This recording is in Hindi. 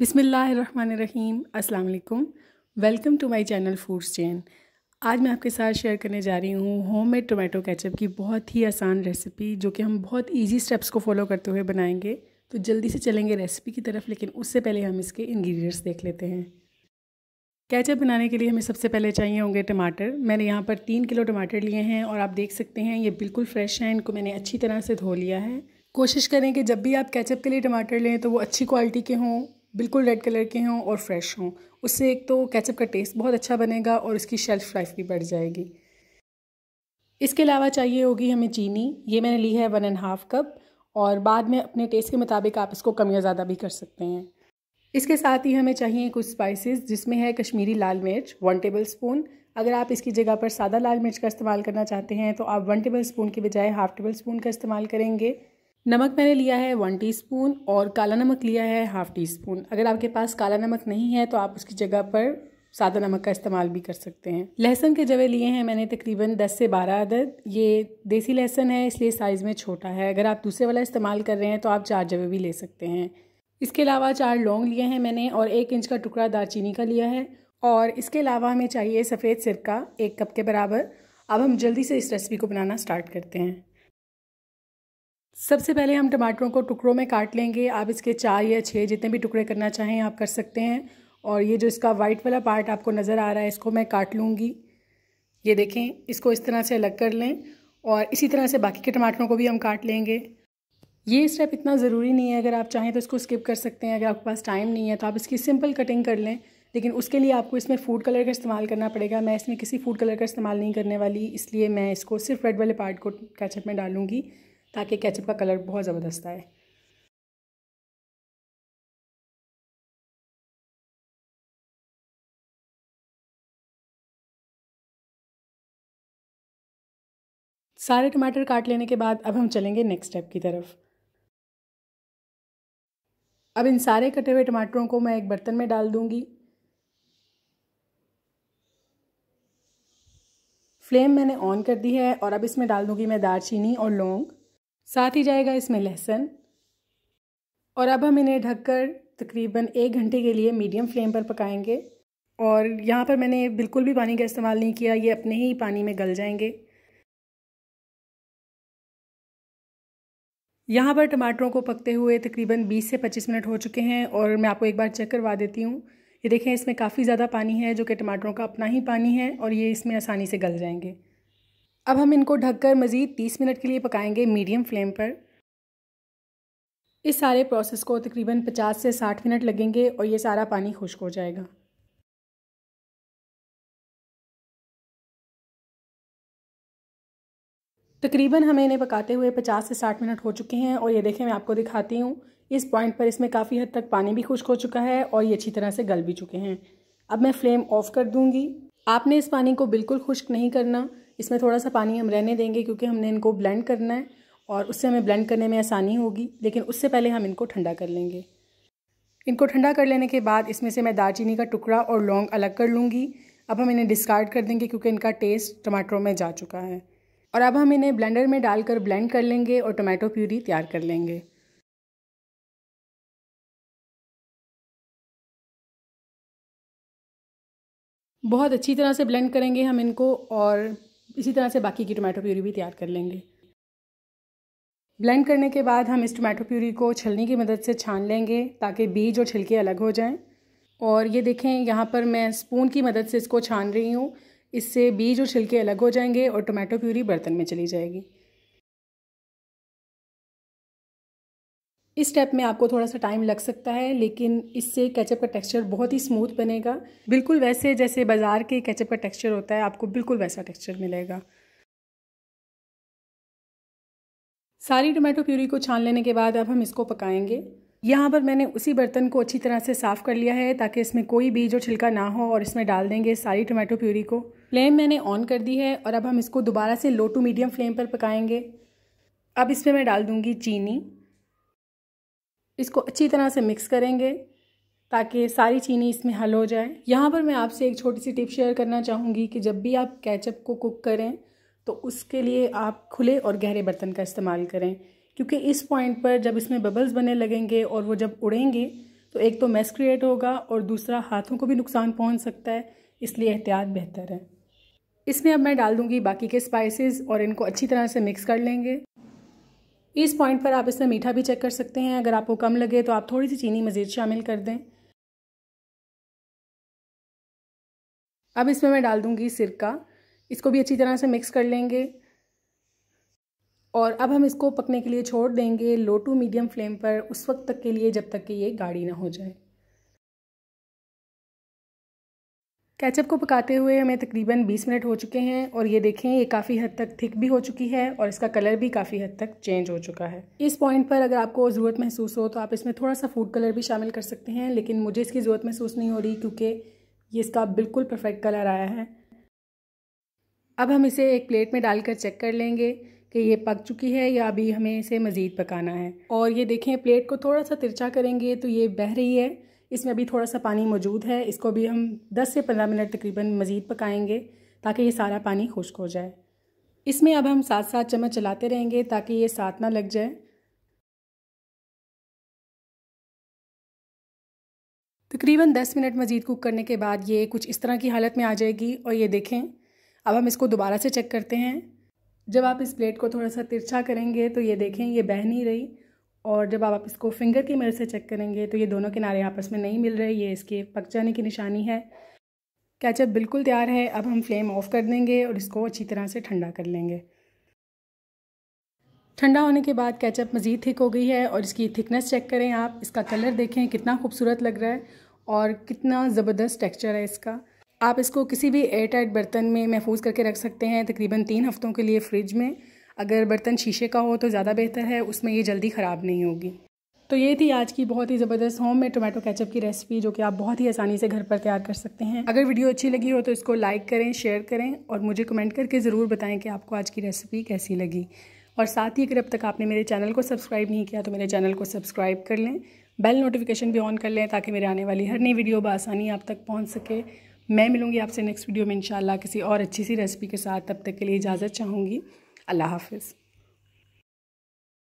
बिसमीम् अल्लाम welcome to my channel foods chain आज मैं आपके साथ शेयर करने जा रही हूँ होम मेड टोमेटो कैचअप की बहुत ही आसान रेसिपी जो कि हम बहुत ईजी स्टेप्स को फॉलो करते हुए बनाएंगे तो जल्दी से चलेंगे रेसिपी की तरफ लेकिन उससे पहले हम इसके इंग्रेडिएंट्स देख लेते हैं कैचअप बनाने के लिए हमें सबसे पहले चाहिए होंगे टमाटर मैंने यहाँ पर तीन किलो टमाटर लिए हैं और आप देख सकते हैं ये बिल्कुल फ्रेश हैं इनको मैंने अच्छी तरह से धो लिया है कोशिश करें कि जब भी आप कैचअप के लिए टमाटर लें तो वो अच्छी क्वालिटी के हों बिल्कुल रेड कलर के हों और फ्रेश हों उससे एक तो कैचअप का टेस्ट बहुत अच्छा बनेगा और इसकी शेल्फ़ लाइफ भी बढ़ जाएगी इसके अलावा चाहिए होगी हमें चीनी ये मैंने ली है वन एंड हाफ़ कप और बाद में अपने टेस्ट के मुताबिक आप इसको कम या ज़्यादा भी कर सकते हैं इसके साथ ही हमें चाहिए कुछ स्पाइसेस जिसमें है कश्मीरी लाल मिर्च वन टेबल स्पून अगर आप इसकी जगह पर सादा लाल मिर्च का इस्तेमाल करना चाहते हैं तो आप वन टेबल स्पून के बजाय हाफ़ टेबल स्पून का इस्तेमाल करेंगे नमक मैंने लिया है वन टीस्पून और काला नमक लिया है हाफ़ टी स्पून अगर आपके पास काला नमक नहीं है तो आप उसकी जगह पर सादा नमक का इस्तेमाल भी कर सकते हैं लहसुन के जवे लिए हैं मैंने तकरीबन 10 से 12 अदद ये देसी लहसुन है इसलिए साइज़ में छोटा है अगर आप दूसरे वाला इस्तेमाल कर रहे हैं तो आप चार जवे भी ले सकते हैं इसके अलावा चार लौंग लिए हैं मैंने और एक इंच का टुकड़ा दालचीनी का लिया है और इसके अलावा हमें चाहिए सफ़ेद सिरका एक कप के बराबर अब हम जल्दी से इस रेसिपी को बनाना स्टार्ट करते हैं सबसे पहले हम टमाटरों को टुकड़ों में काट लेंगे आप इसके चार या छः जितने भी टुकड़े करना चाहें आप कर सकते हैं और ये जो इसका वाइट वाला पार्ट आपको नज़र आ रहा है इसको मैं काट लूँगी ये देखें इसको इस तरह से अलग कर लें और इसी तरह से बाकी के टमाटरों को भी हम काट लेंगे ये स्टेप इतना ज़रूरी नहीं है अगर आप चाहें तो इसको स्किप कर सकते हैं अगर आपके पास टाइम नहीं है तो आप इसकी सिंपल कटिंग कर लें लेकिन उसके लिए आपको इसमें फूड कलर का इस्तेमाल करना पड़ेगा मैं इसमें किसी फूड कलर का इस्तेमाल नहीं करने वाली इसलिए मैं इसको सिर्फ रेड वाले पार्ट को कैचअप में डालूँगी ताकि कैचअप का कलर बहुत ज़बरदस्त आए सारे टमाटर काट लेने के बाद अब हम चलेंगे नेक्स्ट स्टेप की तरफ अब इन सारे कटे हुए टमाटरों को मैं एक बर्तन में डाल दूंगी फ्लेम मैंने ऑन कर दी है और अब इसमें डाल दूंगी मैं दालचीनी और लौंग साथ ही जाएगा इसमें लहसुन और अब हम इन्हें ढककर तकरीबन एक घंटे के लिए मीडियम फ्लेम पर पकाएंगे और यहाँ पर मैंने बिल्कुल भी पानी का इस्तेमाल नहीं किया ये अपने ही पानी में गल जाएंगे यहाँ पर टमाटरों को पकते हुए तकरीबन 20 से 25 मिनट हो चुके हैं और मैं आपको एक बार चेक करवा देती हूँ ये देखें इसमें काफ़ी ज़्यादा पानी है जो कि टमाटरों का अपना ही पानी है और ये इसमें आसानी से गल जाएंगे अब हम इनको ढककर मज़ीद 30 मिनट के लिए पकाएंगे मीडियम फ्लेम पर इस सारे प्रोसेस को तकरीबन 50 से 60 मिनट लगेंगे और ये सारा पानी खुश्क हो जाएगा तकरीबन हमें इन्हें पकाते हुए 50 से 60 मिनट हो चुके हैं और ये देखें मैं आपको दिखाती हूँ इस पॉइंट पर इसमें काफ़ी हद तक पानी भी खुश्क हो चुका है और ये अच्छी तरह से गल भी चुके हैं अब मैं फ्लेम ऑफ़ कर दूँगी आपने इस पानी को बिल्कुल खुश्क नहीं करना इसमें थोड़ा सा पानी हम रहने देंगे क्योंकि हमने इनको ब्लेंड करना है और उससे हमें ब्लेंड करने में आसानी होगी लेकिन उससे पहले हम इनको ठंडा कर लेंगे इनको ठंडा कर लेने के बाद इसमें से मैं दालचीनी का टुकड़ा और लौंग अलग कर लूँगी अब हम इन्हें डिस्कार्ड कर देंगे क्योंकि इनका टेस्ट टमाटरों में जा चुका है और अब हम इन्हें ब्लेंडर में डालकर ब्लेंड कर लेंगे और टमाटो प्यूरी तैयार कर लेंगे बहुत अच्छी तरह से ब्लेंड करेंगे हम इनको और इसी तरह से बाकी की टोमेटो प्यूरी भी तैयार कर लेंगे ब्लेंड करने के बाद हम इस टोमेटो प्यूरी को छलनी की मदद से छान लेंगे ताकि बीज और छिलके अलग हो जाएं और ये देखें यहाँ पर मैं स्पून की मदद से इसको छान रही हूँ इससे बीज और छिलके अलग हो जाएंगे और टोमेटो प्यूरी बर्तन में चली जाएगी इस स्टेप में आपको थोड़ा सा टाइम लग सकता है लेकिन इससे केचप का टेक्सचर बहुत ही स्मूथ बनेगा बिल्कुल वैसे जैसे बाज़ार के केचप का टेक्सचर होता है आपको बिल्कुल वैसा टेक्सचर मिलेगा सारी टोमेटो प्यूरी को छान लेने के बाद अब हम इसको पकाएंगे यहाँ पर मैंने उसी बर्तन को अच्छी तरह से साफ़ कर लिया है ताकि इसमें कोई बीज और छिलका ना हो और इसमें डाल देंगे सारी टोमेटो प्यूरी को फ्लेम मैंने ऑन कर दी है और अब हम इसको दोबारा से लो टू मीडियम फ्लेम पर पकाएंगे अब इसमें मैं डाल दूँगी चीनी इसको अच्छी तरह से मिक्स करेंगे ताकि सारी चीनी इसमें हल हो जाए यहाँ पर मैं आपसे एक छोटी सी टिप शेयर करना चाहूँगी कि जब भी आप कैचअप को कुक करें तो उसके लिए आप खुले और गहरे बर्तन का इस्तेमाल करें क्योंकि इस पॉइंट पर जब इसमें बबल्स बनने लगेंगे और वो जब उड़ेंगे तो एक तो मैस क्रिएट होगा और दूसरा हाथों को भी नुकसान पहुँच सकता है इसलिए एहतियात बेहतर है इसमें अब मैं डाल दूँगी बाकी के स्पाइसेस और इनको अच्छी तरह से मिक्स कर लेंगे इस पॉइंट पर आप इसमें मीठा भी चेक कर सकते हैं अगर आपको कम लगे तो आप थोड़ी सी चीनी मज़ीद शामिल कर दें अब इसमें मैं डाल दूंगी सिरका इसको भी अच्छी तरह से मिक्स कर लेंगे और अब हम इसको पकने के लिए छोड़ देंगे लो टू मीडियम फ्लेम पर उस वक्त तक के लिए जब तक कि ये गाढ़ी ना हो जाए कैचअप को पकाते हुए हमें तकरीबन 20 मिनट हो चुके हैं और ये देखें ये काफ़ी हद तक थिक भी हो चुकी है और इसका कलर भी काफ़ी हद तक चेंज हो चुका है इस पॉइंट पर अगर आपको ज़रूरत महसूस हो तो आप इसमें थोड़ा सा फूड कलर भी शामिल कर सकते हैं लेकिन मुझे इसकी ज़रूरत महसूस नहीं हो रही क्योंकि ये इसका बिल्कुल परफेक्ट कलर आया है अब हम इसे एक प्लेट में डालकर चेक कर लेंगे कि ये पक चुकी है या अभी हमें इसे मज़ीद पकाना है और ये देखें प्लेट को थोड़ा सा तिरछा करेंगे तो ये बह रही है इसमें भी थोड़ा सा पानी मौजूद है इसको भी हम 10 से 15 मिनट तकरीबन मज़ीद पकाएंगे ताकि ये सारा पानी खुश्क हो जाए इसमें अब हम साथ साथ चम्मच चलाते रहेंगे ताकि ये साथ ना लग जाए तकरीबन 10 मिनट मज़ीद कुक करने के बाद ये कुछ इस तरह की हालत में आ जाएगी और ये देखें अब हम इसको दोबारा से चेक करते हैं जब आप इस प्लेट को थोड़ा सा तिरछा करेंगे तो ये देखें ये बह नहीं रही और जब आप इसको फिंगर की मदद से चेक करेंगे तो ये दोनों किनारे आपस में नहीं मिल रहे ये इसके पक जाने की निशानी है कैचअप बिल्कुल तैयार है अब हम फ्लेम ऑफ कर देंगे और इसको अच्छी तरह से ठंडा कर लेंगे ठंडा होने के बाद कैचअप मज़ीद थिक हो गई है और इसकी थिकनेस चेक करें आप इसका कलर देखें कितना खूबसूरत लग रहा है और कितना ज़बरदस्त टेक्सचर है इसका आप इसको किसी भी एयर टाइट बर्तन में महफूज करके रख सकते हैं तकरीबन तीन हफ़्तों के लिए फ्रिज में अगर बर्तन शीशे का हो तो ज़्यादा बेहतर है उसमें ये जल्दी ख़राब नहीं होगी तो ये थी आज की बहुत ही ज़बरदस्त होम में टोमेटो कैचअप की रेसिपी जो कि आप बहुत ही आसानी से घर पर तैयार कर सकते हैं अगर वीडियो अच्छी लगी हो तो इसको लाइक करें शेयर करें और मुझे कमेंट करके ज़रूर बताएं कि आपको आज की रेसिपी कैसी लगी और साथ ही अगर अब तक आपने मेरे चैनल को सब्सक्राइब नहीं किया तो मेरे चैनल को सब्सक्राइब कर लें बेल नोटिफिकेशन भी ऑन कर लें ताकि मेरे आने वाली हर नई वीडियो बसानी आप तक पहुँच सके मैं मिलूँगी आपसे नेक्स्ट वीडियो में इंशाल्लाह किसी और अच्छी सी रेसिपी के साथ तब तक के लिए इजाज़त चाहूँगी अल्लाह हाफिज़